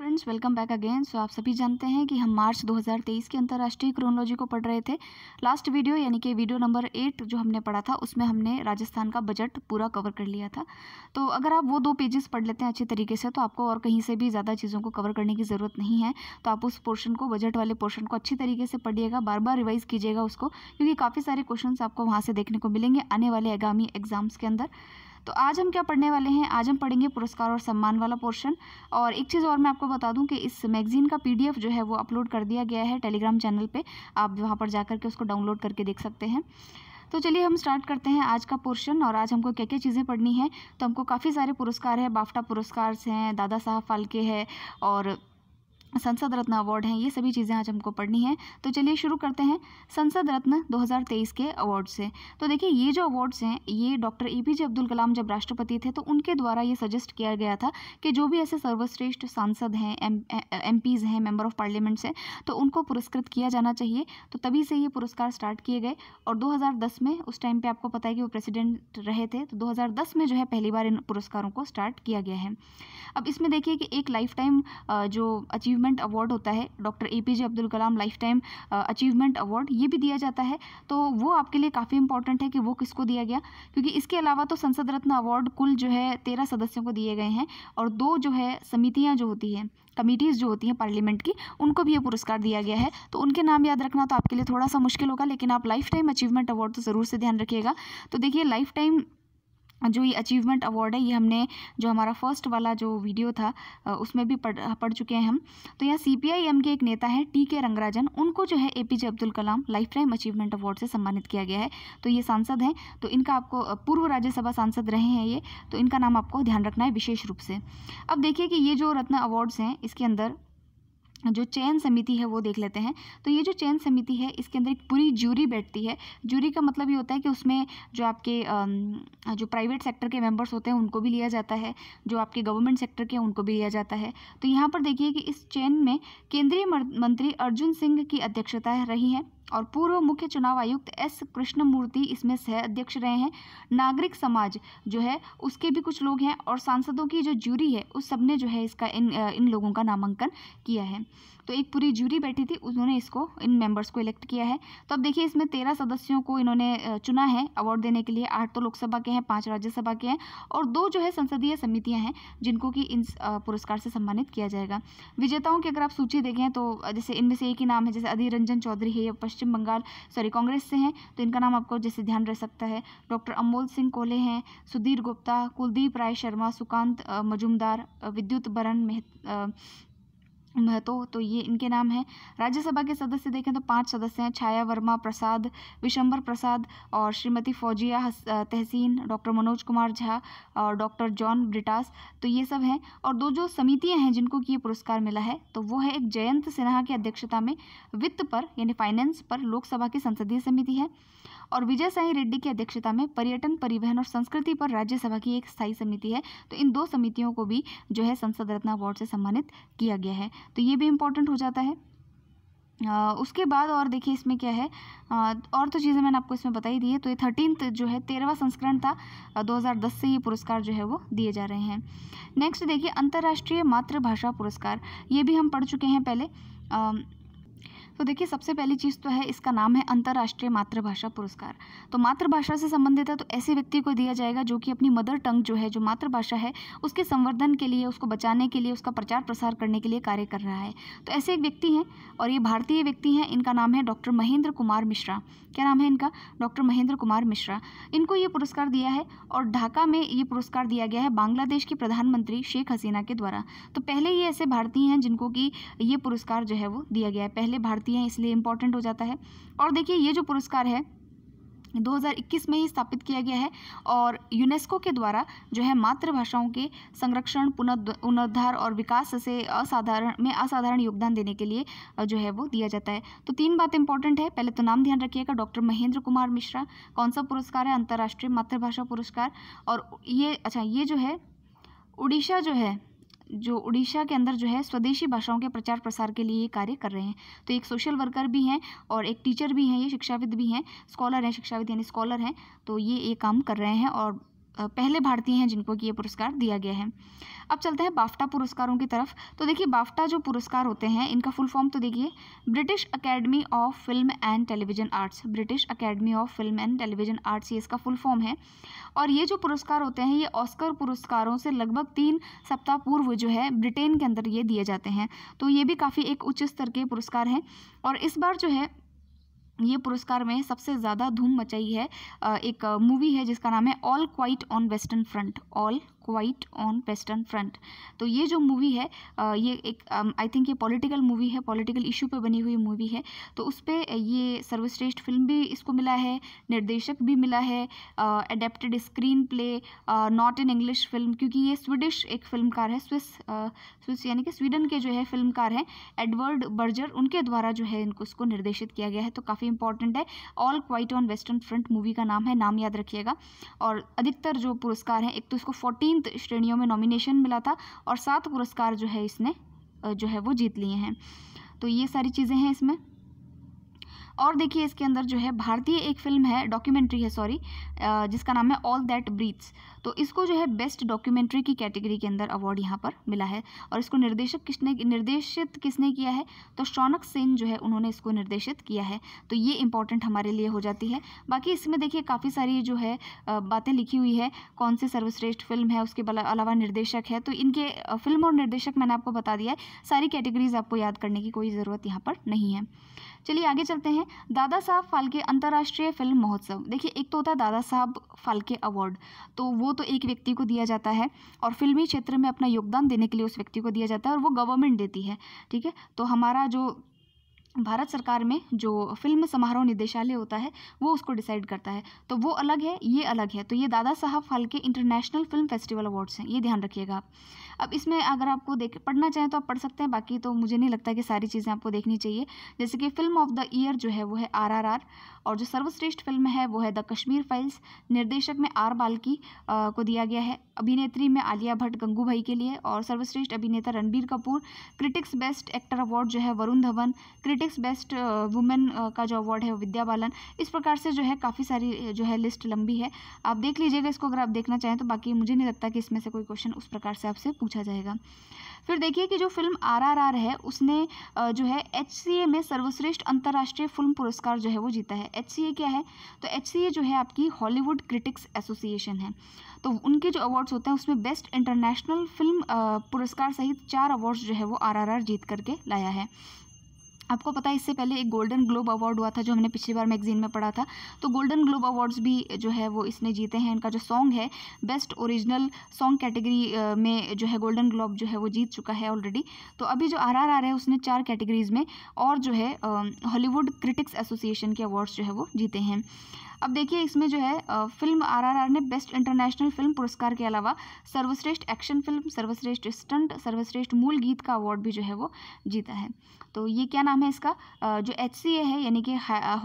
friends welcome back again so आप सभी जानते हैं कि हम मार्च 2023 के अंतर्राष्ट्रीय क्रोनोलॉजी को पढ़ रहे थे लास्ट वीडियो यानी कि वीडियो नंबर एट जो हमने पढ़ा था उसमें हमने राजस्थान का बजट पूरा कवर कर लिया था तो अगर आप वो दो पेजेस पढ़ लेते हैं अच्छे तरीके से तो आपको और कहीं से भी ज़्यादा चीज़ों को कवर करने की ज़रूरत नहीं है तो आप उस पोर्शन को बजट वाले पोर्शन को अच्छी तरीके से पढ़िएगा बार बार रिवाइज़ कीजिएगा उसको क्योंकि काफ़ी सारे क्वेश्चन आपको वहाँ से देखने को मिलेंगे आने वाले आगामी एग्जाम्स के अंदर तो आज हम क्या पढ़ने वाले हैं आज हम पढ़ेंगे पुरस्कार और सम्मान वाला पोर्शन और एक चीज़ और मैं आपको बता दूं कि इस मैगजीन का पीडीएफ जो है वो अपलोड कर दिया गया है टेलीग्राम चैनल पे आप वहाँ पर जा के उसको डाउनलोड करके देख सकते हैं तो चलिए हम स्टार्ट करते हैं आज का पोर्शन और आज हमको क्या क्या चीज़ें पढ़नी है तो हमको काफ़ी सारे पुरस्कार हैं बाफ्टा पुरस्कार हैं दादा साहब फाल्के है और संसद रत्न अवार्ड हैं ये सभी चीज़ें आज हमको पढ़नी हैं तो चलिए शुरू करते हैं संसद रत्न 2023 के अवार्ड से तो देखिए ये जो अवार्ड्स हैं ये doctor A P J Abdul Kalam जब राष्ट्रपति थे तो उनके द्वारा ये सजेस्ट किया गया था कि जो भी ऐसे सर्वश्रेष्ठ सांसद हैं एम पीज़ हैं मेम्बर ऑफ पार्लियामेंट्स हैं तो उनको पुरस्कृत किया जाना चाहिए तो तभी से ये पुरस्कार स्टार्ट किए गए और दो में उस टाइम पर आपको पता है कि वो प्रेसिडेंट रहे थे तो दो में जो है पहली बार इन पुरस्कारों को स्टार्ट किया गया है अब इसमें देखिए कि एक लाइफ टाइम जो अचीवमेंट अवार्ड होता है doctor A P J Abdul Kalam life time achievement award ये भी दिया जाता है तो वो आपके लिए काफ़ी इंपॉर्टेंट है कि वो किसको दिया गया क्योंकि इसके अलावा तो संसद रत्न अवार्ड कुल जो है तेरह सदस्यों को दिए गए हैं और दो जो है समितियाँ जो होती हैं कमिटीज़ जो होती हैं पार्लियामेंट की उनको भी ये पुरस्कार दिया गया है तो उनके नाम याद रखना तो आपके लिए थोड़ा सा मुश्किल होगा लेकिन आप लाइफ टाइम अचीवमेंट अवार्ड तो ज़रूर से ध्यान रखिएगा तो देखिए लाइफ टाइम जो ये अचीवमेंट अवार्ड है ये हमने जो हमारा फर्स्ट वाला जो वीडियो था उसमें भी पढ़ पढ़ चुके हैं हम तो यहाँ सी के एक नेता हैं टी के रंगराजन उनको जो है A P J Abdul Kalam life time achievement award से सम्मानित किया गया है तो ये सांसद हैं तो इनका आपको पूर्व राज्यसभा सांसद रहे हैं ये तो इनका नाम आपको ध्यान रखना है विशेष रूप से अब देखिए कि ये जो रत्न अवार्ड्स हैं इसके अंदर जो चयन समिति है वो देख लेते हैं तो ये जो चयन समिति है इसके अंदर एक पूरी जूरी बैठती है जूरी का मतलब ये होता है कि उसमें जो आपके जो प्राइवेट सेक्टर के मेंबर्स होते हैं उनको भी लिया जाता है जो आपके गवर्नमेंट सेक्टर के उनको भी लिया जाता है तो यहाँ पर देखिए कि इस चयन में केंद्रीय मंत्री अर्जुन सिंह की अध्यक्षता रही है और पूर्व मुख्य चुनाव आयुक्त एस कृष्णमूर्ति इसमें सह अध्यक्ष रहे हैं नागरिक समाज जो है उसके भी कुछ लोग हैं और सांसदों की जो ज्यूरी है उस सब ने जो है इसका इन इन लोगों का नामांकन किया है तो एक पूरी जूरी बैठी थी उन्होंने इसको इन मेंबर्स को इलेक्ट किया है तो अब देखिए इसमें तेरह सदस्यों को इन्होंने चुना है अवार्ड देने के लिए आठ तो लोकसभा के हैं पाँच राज्यसभा के हैं और दो जो है संसदीय समितियाँ हैं जिनको कि इन पुरस्कार से सम्मानित किया जाएगा विजेताओं की अगर आप सूची देखें तो जैसे इनमें से एक ही नाम है जैसे अधीर रंजन चौधरी है पश्चिम बंगाल सॉरी कांग्रेस से हैं तो इनका नाम आपको जैसे ध्यान रह सकता है डॉक्टर अमोल सिंह कोले हैं सुधीर गुप्ता कुलदीप राय शर्मा सुकांत मजुमदार विद्युत बरन महतो तो ये इनके नाम हैं राज्यसभा के सदस्य देखें तो पांच सदस्य हैं छाया वर्मा प्रसाद विशंबर प्रसाद और श्रीमती फौजिया तहसीन डॉक्टर मनोज कुमार झा और डॉक्टर जॉन ब्रिटास तो ये सब हैं और दो जो समितियां हैं जिनको कि ये पुरस्कार मिला है तो वो है एक जयंत सिन्हा की अध्यक्षता में वित्त पर यानी फाइनेंस पर लोकसभा की संसदीय समिति है और विजय साई रेड्डी की अध्यक्षता में पर्यटन परिवहन और संस्कृति पर राज्यसभा की एक स्थायी समिति है तो इन दो समितियों को भी जो है संसद रत्न अवार्ड से सम्मानित किया गया है तो ये भी इम्पोर्टेंट हो जाता है आ, उसके बाद और देखिए इसमें क्या है आ, और तो चीज़ें मैंने आपको इसमें बताई दी है तो ये थर्टीनथ जो है तेरहवा संस्करण था आ, 2010 से ये पुरस्कार जो है वो दिए जा रहे हैं नेक्स्ट देखिए अंतर्राष्ट्रीय मातृभाषा पुरस्कार ये भी हम पढ़ चुके हैं पहले तो देखिए सबसे पहली चीज़ तो है इसका नाम है अंतर्राष्ट्रीय मातृभाषा पुरस्कार तो मातृभाषा से संबंधित है तो ऐसे व्यक्ति को दिया जाएगा जो कि अपनी मदर टंग जो है जो मातृभाषा है उसके संवर्धन के लिए उसको बचाने के लिए उसका प्रचार प्रसार करने के लिए कार्य कर रहा है तो ऐसे एक व्यक्ति हैं और ये भारतीय व्यक्ति हैं इनका नाम है डॉक्टर महेंद्र कुमार मिश्रा क्या नाम है इनका डॉक्टर महेंद्र कुमार मिश्रा इनको ये पुरस्कार दिया है और ढाका में ये पुरस्कार दिया गया है बांग्लादेश की प्रधानमंत्री शेख हसीना के द्वारा तो पहले ये ऐसे भारतीय हैं जिनको कि ये पुरस्कार जो है वो दिया गया है पहले भारतीय होती हैं इसलिए इम्पॉर्टेंट हो जाता है और देखिए ये जो पुरस्कार है 2021 में ही स्थापित किया गया है और यूनेस्को के द्वारा जो है मातृभाषाओं के संरक्षण पुनरुद्धार और विकास से असाधारण में असाधारण योगदान देने के लिए जो है वो दिया जाता है तो तीन बात इंपॉर्टेंट है पहले तो नाम ध्यान रखिएगा डॉक्टर महेंद्र कुमार मिश्रा कौन सा पुरस्कार है अंतर्राष्ट्रीय मातृभाषा पुरस्कार और ये अच्छा ये जो है उड़ीसा जो है जो उड़ीसा के अंदर जो है स्वदेशी भाषाओं के प्रचार प्रसार के लिए ये कार्य कर रहे हैं तो एक सोशल वर्कर भी हैं और एक टीचर भी हैं ये शिक्षाविद भी हैं स्कॉलर हैं शिक्षाविद यानी स्कॉलर हैं तो ये ये काम कर रहे हैं और पहले भारतीय हैं जिनको कि ये पुरस्कार दिया गया है अब चलते हैं बाफ्टा पुरस्कारों की तरफ तो देखिए बाफ्टा जो पुरस्कार होते हैं इनका फुल फॉर्म तो देखिए British academy of film and television arts British academy of film and television arts ये इसका फुल फॉर्म है और ये जो पुरस्कार होते हैं ये ऑस्कर पुरस्कारों से लगभग तीन सप्ताह पूर्व जो है ब्रिटेन के अंदर ये दिए जाते हैं तो ये भी काफ़ी एक उच्च स्तर के पुरस्कार हैं और इस बार जो है ये पुरस्कार में सबसे ज़्यादा धूम मचाई है एक मूवी है जिसका नाम है all quite on western Front All quite on western Front तो ये जो मूवी है ये एक आई थिंक ये पॉलिटिकल मूवी है पॉलिटिकल इशू पे बनी हुई मूवी है तो उस पर ये सर्वश्रेष्ठ फिल्म भी इसको मिला है निर्देशक भी मिला है adapted screen play not in English film क्योंकि ये स्वीडिश एक फिल्मकार है स्विस स्विस यानी कि स्वीडन के जो है फिल्मकार हैं एडवर्ड बर्जर उनके द्वारा जो है इनको इसको निर्देशित किया गया है तो काफ़ी इंपॉर्टेंट है all quite on western front movie का नाम है नाम याद रखिएगा और अधिकतर जो पुरस्कार हैं एक तो इसको फोर्टीन विभिन्न श्रेणियों में नॉमिनेशन मिला था और सात पुरस्कार जो है इसने जो है वो जीत लिए हैं तो ये सारी चीज़ें हैं इसमें और देखिए इसके अंदर जो है भारतीय एक फिल्म है डॉक्यूमेंट्री है सॉरी जिसका नाम है ऑल दैट ब्रीथ्स तो इसको जो है बेस्ट डॉक्यूमेंट्री की कैटेगरी के अंदर अवार्ड यहाँ पर मिला है और इसको निर्देशक किसने निर्देशित किसने किया है तो शौनक सिंह जो है उन्होंने इसको निर्देशित किया है तो ये इंपॉर्टेंट हमारे लिए हो जाती है बाकी इसमें देखिए काफ़ी सारी जो है बातें लिखी हुई है कौन सी सर्वश्रेष्ठ फिल्म है उसके अलावा निर्देशक है तो इनके फिल्म और निर्देशक मैंने आपको बता दिया है सारी कैटेगरीज आपको याद करने की कोई ज़रूरत यहाँ पर नहीं है चलिए आगे चलते हैं दादा साहब फाल्के अंतर्राष्ट्रीय फिल्म महोत्सव देखिए एक तो होता है दादा साहब फाल्के अवार्ड तो वो तो एक व्यक्ति को दिया जाता है और फिल्मी क्षेत्र में अपना योगदान देने के लिए उस व्यक्ति को दिया जाता है और वो गवर्नमेंट देती है ठीक है तो हमारा जो भारत सरकार में जो फिल्म समारोह निदेशालय होता है वो उसको डिसाइड करता है तो वो अलग है ये अलग है तो ये Dada Saheb Phalke international film festival awards हैं ये ध्यान रखिएगा आप अब इसमें अगर आपको देख पढ़ना चाहें तो आप पढ़ सकते हैं बाकी तो मुझे नहीं लगता कि सारी चीज़ें आपको देखनी चाहिए जैसे कि फिल्म ऑफ द ईयर जो है वो है आर और जो सर्वश्रेष्ठ फिल्म है वो है द कश्मीर फाइल्स निर्देशक में आर बाल्की को दिया गया है अभिनेत्री में आलिया भट्ट गंगू भाई के लिए और सर्वश्रेष्ठ अभिनेता Ranbir Kapoor critics best actor award जो है Varun Dhawan critics next best women का जो अवार्ड है विद्या बालन इस प्रकार से जो है काफ़ी सारी uh, जो है लिस्ट लंबी है आप देख लीजिएगा इसको अगर आप देखना चाहें तो बाकी मुझे नहीं लगता कि इसमें से कोई क्वेश्चन उस प्रकार से आपसे पूछा जाएगा फिर देखिए कि जो फिल्म आरआरआर है उसने uh, जो है एच में सर्वश्रेष्ठ अंतर्राष्ट्रीय फिल्म पुरस्कार जो है वो जीता है एच क्या है तो एच जो है आपकी हॉलीवुड क्रिटिक्स एसोसिएशन है तो उनके जो अवार्ड्स होते हैं उसमें बेस्ट इंटरनेशनल फिल्म पुरस्कार सहित चार अवार्ड्स जो है वो आरआरआर जीत करके लाया है आपको पता है इससे पहले एक गोल्डन ग्लोब अवार्ड हुआ था जो हमने पिछली बार मैगजीन में पढ़ा था तो गोल्डन ग्लोब अवार्ड्स भी जो है वो इसने जीते हैं इनका जो सॉन्ग है बेस्ट ओरिजिनल सॉन्ग कैटेगरी में जो है गोल्डन ग्लोब जो है वो जीत चुका है ऑलरेडी तो अभी जो आर आर आर है उसने चार कैटेगरीज में और जो है हॉलीवुड क्रिटिक्स एसोसिएशन के अवार्ड्स जो है वो जीते हैं अब देखिए इसमें जो है फिल्म आरआरआर ने बेस्ट इंटरनेशनल फिल्म पुरस्कार के अलावा सर्वश्रेष्ठ एक्शन फिल्म सर्वश्रेष्ठ स्टंट सर्वश्रेष्ठ मूल गीत का अवार्ड भी जो है वो जीता है तो ये क्या नाम नाम है इसका जो एच है यानी कि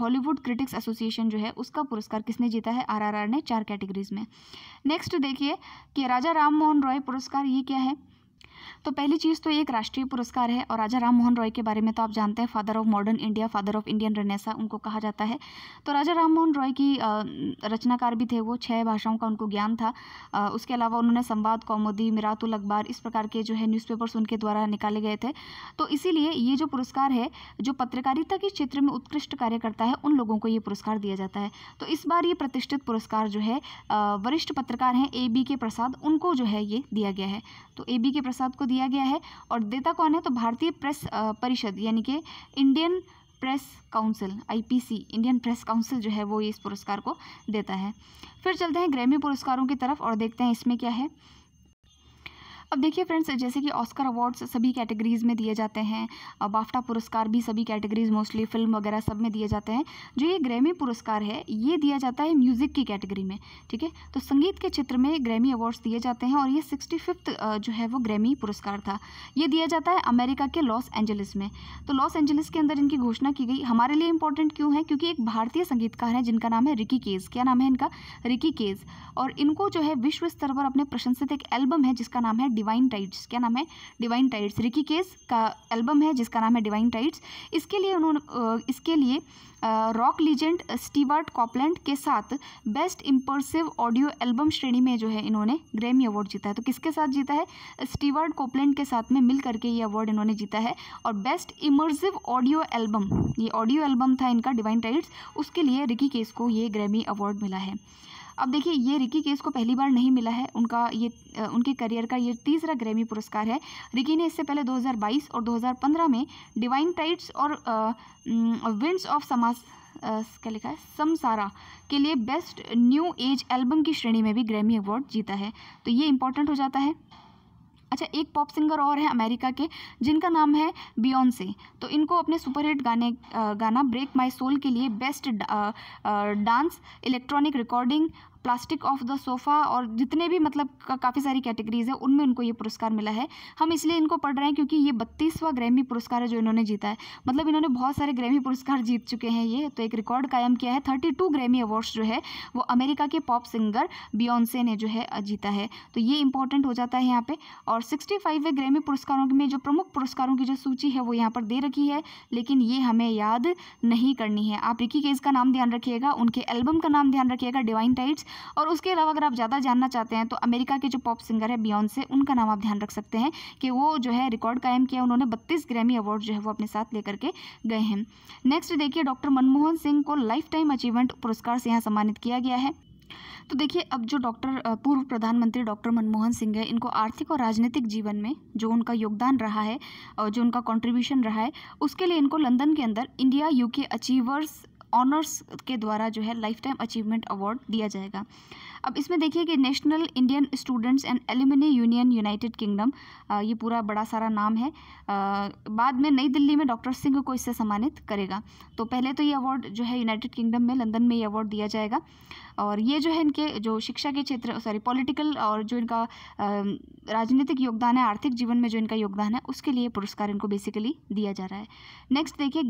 हॉलीवुड क्रिटिक्स एसोसिएशन जो है उसका पुरस्कार किसने जीता है आर ने चार कैटेगरीज में नेक्स्ट देखिए कि राजा राम मोहन रॉय पुरस्कार ये क्या है तो पहली चीज़ तो एक राष्ट्रीय पुरस्कार है और राजा राम मोहन रॉय के बारे में तो आप जानते हैं father of modern India father of Indian renaissance उनको कहा जाता है तो राजा राम मोहन रॉय की रचनाकार भी थे वो छः भाषाओं का उनको ज्ञान था उसके अलावा उन्होंने संवाद कौमुदी मिरातुल अखबार इस प्रकार के जो है न्यूज़पेपर्स उनके द्वारा निकाले गए थे तो इसीलिए ये जो पुरस्कार है जो पत्रकारिता के क्षेत्र में उत्कृष्ट कार्य करता है उन लोगों को ये पुरस्कार दिया जाता है तो इस बार ये प्रतिष्ठित पुरस्कार जो है वरिष्ठ पत्रकार हैं ए बी के प्रसाद उनको जो है ये दिया गया है तो ए बी के प्रसाद पद को दिया गया है और देता कौन है तो भारतीय प्रेस परिषद यानी कि Indian press council IPC Indian press council जो है वो इस पुरस्कार को देता है फिर चलते हैं ग्रैमी पुरस्कारों की तरफ और देखते हैं इसमें क्या है अब देखिए फ्रेंड्स जैसे कि ऑस्कर अवार्ड्स सभी कैटेगरीज़ में दिए जाते हैं बाफ्टा पुरस्कार भी सभी कैटेगरीज़ मोस्टली फिल्म वगैरह सब में दिए जाते हैं जो ये ग्रैमी पुरस्कार है ये दिया जाता है म्यूज़िक की कैटेगरी में ठीक है तो संगीत के क्षेत्र में ग्रैमी अवार्ड्स दिए जाते हैं और ये सिक्सटी फिफ्थ जो है वो ग्रैमी पुरस्कार था ये दिया जाता है अमेरिका के लॉस एंजलिस में तो लॉस एंजलिस के अंदर इनकी घोषणा की गई हमारे लिए इंपॉर्टेंट क्यों है क्योंकि एक भारतीय संगीतकार हैं जिनका नाम है रिकी केज क्या नाम है इनका रिकी केज और इनको जो है विश्व स्तर पर अपने प्रशंसित एक एल्बम है जिसका नाम है डिवाइन टाइट्स क्या नाम है डिवाइन टाइट्स रिकी केस का एल्बम है जिसका नाम है डिवाइन टाइट्स इसके लिए उन्होंने इसके लिए रॉक लीजेंड स्टीवर्ट कॉपलैंड के साथ बेस्ट इम्पर्सिव ऑडियो एल्बम श्रेणी में जो है इन्होंने ग्रैमी अवार्ड जीता है तो किसके साथ जीता है स्टीवर्ट कॉपलैंड के साथ में मिल करके ये अवार्ड इन्होंने जीता है और बेस्ट इमर्सिव ऑडियो एल्बम ये ऑडियो एल्बम था इनका डिवाइन टाइट्स उसके लिए रिकी केस को ये ग्रैमी अवार्ड मिला है अब देखिए ये रिकी केस को पहली बार नहीं मिला है उनका ये उनके करियर का ये तीसरा ग्रैमी पुरस्कार है रिकी ने इससे पहले 2022 और 2015 में डिवाइन टाइट्स और विंड्स ऑफ समाज क्या लिखा है समसारा के लिए बेस्ट न्यू एज एल्बम की श्रेणी में भी ग्रैमी अवार्ड जीता है तो ये इंपॉर्टेंट हो जाता है अच्छा एक पॉप सिंगर और हैं अमेरिका के जिनका नाम है बियॉन्से तो इनको अपने सुपरहिट गाने गाना ब्रेक माई सोल के लिए best dance electronic recording plastic off the sofa और जितने भी मतलब का, काफ़ी सारी कैटेगरीज है उनमें उनको ये पुरस्कार मिला है हम इसलिए इनको पढ़ रहे हैं क्योंकि ये बत्तीसवा ग्रैमी पुरस्कार है जो इन्होंने जीता है मतलब इन्होंने बहुत सारे ग्रैमी पुरस्कार जीत चुके हैं ये तो एक रिकॉर्ड कायम किया है थर्टी टू ग्रैमी अवार्ड्स जो है वो अमेरिका के पॉप सिंगर बियॉन्से ने जो है जीता है तो ये इंपॉर्टेंट हो जाता है यहाँ पर और सिक्सटी फाइव ग्रैमी पुरस्कारों में जो प्रमुख पुरस्कारों की जो सूची है वो यहाँ पर दे रखी है लेकिन ये हमें याद नहीं करनी है आप रिकी केस का नाम ध्यान रखिएगा उनके एल्बम का नाम ध्यान रखिएगा डिवाइन टाइट्स और उसके अलावा अगर आप ज़्यादा जानना चाहते हैं तो अमेरिका के जो पॉप सिंगर है बियॉन से उनका नाम आप ध्यान रख सकते हैं कि वो जो है रिकॉर्ड कायम किया उन्होंने बत्तीस ग्रैमी अवार्ड जो है वो अपने साथ लेकर के गए हैं नेक्स्ट देखिए डॉक्टर मनमोहन सिंह को लाइफ टाइम अचीवमेंट पुरस्कार से यहाँ सम्मानित किया गया है तो देखिए अब जो डॉक्टर पूर्व प्रधानमंत्री डॉक्टर मनमोहन सिंह है इनको आर्थिक और राजनीतिक जीवन में जो उनका योगदान रहा है और जो उनका कंट्रीब्यूशन रहा है उसके लिए इनको लंदन के अंदर इंडिया यूके अचीवर्स ऑनर्स के द्वारा जो है लाइफ टाइम अचीवमेंट अवार्ड दिया जाएगा अब इसमें देखिए कि national Indian students and alumni union United Kingdom ये पूरा बड़ा सारा नाम है आ, बाद में नई दिल्ली में डॉक्टर सिंह को इससे सम्मानित करेगा तो पहले तो ये अवार्ड जो है यूनाइटेड किंगडम में लंदन में ये अवार्ड दिया जाएगा और ये जो है इनके जो शिक्षा के क्षेत्र सॉरी पॉलिटिकल और जो इनका राजनीतिक योगदान है आर्थिक जीवन में जो इनका योगदान है उसके लिए पुरस्कार इनको बेसिकली दिया जा रहा है नेक्स्ट देखिए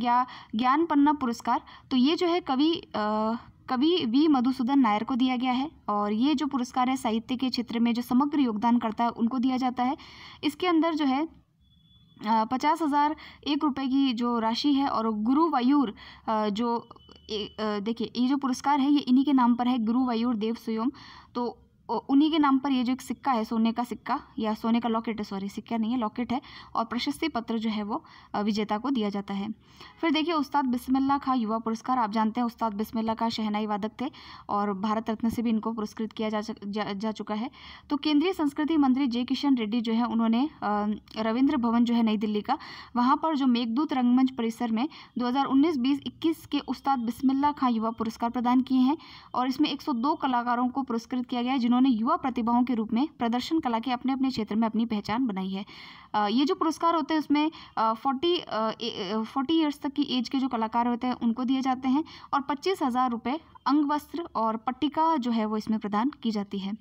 ज्ञान पन्ना पुरस्कार तो ये जो है कवि कवि वी मधुसूदन नायर को दिया गया है और ये जो पुरस्कार है साहित्य के क्षेत्र में जो समग्र योगदान करता है उनको दिया जाता है इसके अंदर जो है पचास हज़ार एक रुपये की जो राशि है और गुरु वायूर जो देखिए ये जो पुरस्कार है ये इन्हीं के नाम पर है गुरु वायूर देव सुयोम तो उन्हीं के नाम पर ये जो एक सिक्का है सोने का सिक्का या सोने का लॉकेट है सॉरी सिक्का नहीं है लॉकेट है और प्रशस्ति पत्र जो है वो विजेता को दिया जाता है फिर देखिए उस्ताद बिस्मिल्ला खां युवा पुरस्कार आप जानते हैं उस्ताद बिस्मिल्ला खां शहनाई वादक थे और भारत रत्न से भी इनको पुरस्कृत किया जा, जा, जा चुका है तो केंद्रीय संस्कृति मंत्री जे किशन रेड्डी जो है उन्होंने रविन्द्र भवन जो है नई दिल्ली का वहाँ पर जो मेघदूत रंगमंच परिसर में दो हज़ार के उस्ताद बिस्मिल्ला खां युवा पुरस्कार प्रदान किए हैं और इसमें एक कलाकारों को पुरस्कृत किया गया है जिन्होंने युवा प्रतिभाओं के रूप में प्रदर्शन कला के अपने अपने क्षेत्र में अपनी पहचान बनाई है ये जो पुरस्कार होते हैं उसमें फोर्टी फोर्टी ईयर्स तक की एज के जो कलाकार होते हैं उनको दिए जाते हैं और पच्चीस हज़ार रुपये अंग वस्त्र और पट्टिका जो है वो इसमें प्रदान की जाती है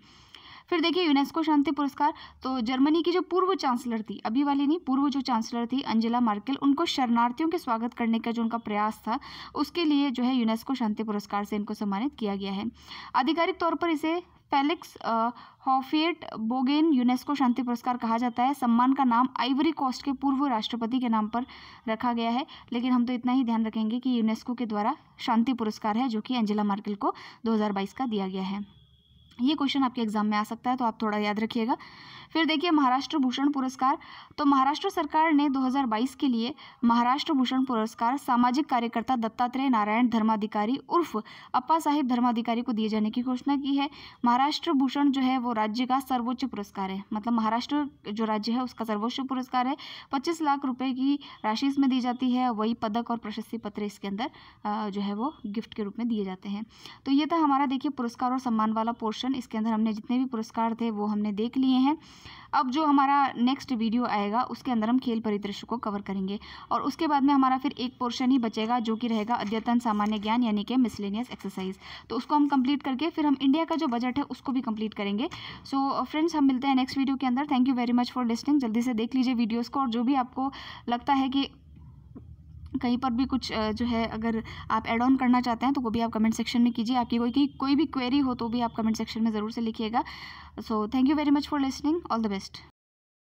फिर देखिए यूनेस्को शांति पुरस्कार तो जर्मनी की जो पूर्व चांसलर थी अभी वाली नहीं पूर्व जो चांसलर थी अंजिला मार्केल उनको शरणार्थियों के स्वागत करने का जो उनका प्रयास था उसके लिए जो है यूनेस्को शांति पुरस्कार से इनको सम्मानित किया गया है आधिकारिक तौर पर इसे फेलिक्स हॉफियट बोगेन यूनेस्को शांति पुरस्कार कहा जाता है सम्मान का नाम आइवरी कोस्ट के पूर्व राष्ट्रपति के नाम पर रखा गया है लेकिन हम तो इतना ही ध्यान रखेंगे कि यूनेस्को के द्वारा शांति पुरस्कार है जो कि एंजेला मार्केल को 2022 का दिया गया है ये क्वेश्चन आपके एग्जाम में आ सकता है तो आप थोड़ा याद रखिएगा फिर देखिए महाराष्ट्र भूषण पुरस्कार तो महाराष्ट्र सरकार ने 2022 के लिए महाराष्ट्र भूषण पुरस्कार सामाजिक कार्यकर्ता दत्तात्रेय नारायण धर्माधिकारी उर्फ अप्पा साहिब धर्माधिकारी को दिए जाने की घोषणा की है महाराष्ट्र भूषण जो है वो राज्य का सर्वोच्च पुरस्कार है मतलब महाराष्ट्र जो राज्य है उसका सर्वोच्च पुरस्कार है पच्चीस लाख रुपये की राशि इसमें दी जाती है वही पदक और प्रशस्ति पत्र इसके अंदर जो है वो गिफ्ट के रूप में दिए जाते हैं तो ये था हमारा देखिए पुरस्कार और सम्मान वाला पोर्शन इसके अंदर हमने जितने भी पुरस्कार थे वो हमने देख लिए हैं अब जो हमारा नेक्स्ट वीडियो आएगा उसके अंदर हम खेल परिदृश्य को कवर करेंगे और उसके बाद में हमारा फिर एक पोर्शन ही बचेगा जो कि रहेगा अद्यतन सामान्य ज्ञान यानी कि मिसलेनियस एक्सरसाइज तो उसको हम कंप्लीट करके फिर हम इंडिया का जो बजट है उसको भी कंप्लीट करेंगे सो so, फ्रेंड्स uh, हम मिलते हैं नेक्स्ट वीडियो के अंदर thank you very much for listening जल्दी से देख लीजिए वीडियोज़ को और जो भी आपको लगता है कि कहीं पर भी कुछ जो है अगर आप एड ऑन करना चाहते हैं तो वो भी आप कमेंट सेक्शन में कीजिए आपकी कोई की कोई भी क्वेरी हो तो भी आप कमेंट सेक्शन में ज़रूर से लिखिएगा so thank you very much for listening all the best